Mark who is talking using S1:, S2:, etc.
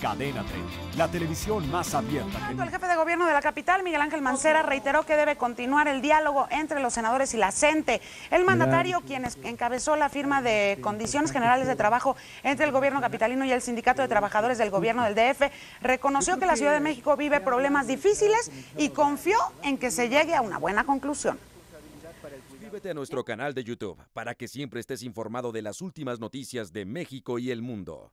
S1: Cadena 30, la televisión más abierta. El jefe
S2: de gobierno de la capital, Miguel Ángel Mancera, reiteró que debe continuar el diálogo entre los senadores y la CENTE. El mandatario, eh, quien encabezó la firma de condiciones generales de trabajo entre el gobierno capitalino y el sindicato de trabajadores del gobierno del DF, reconoció que la Ciudad de México vive problemas difíciles y confió en que se llegue a una buena conclusión.
S3: Suscríbete a nuestro canal de YouTube para que siempre estés informado de las últimas noticias de México y el mundo.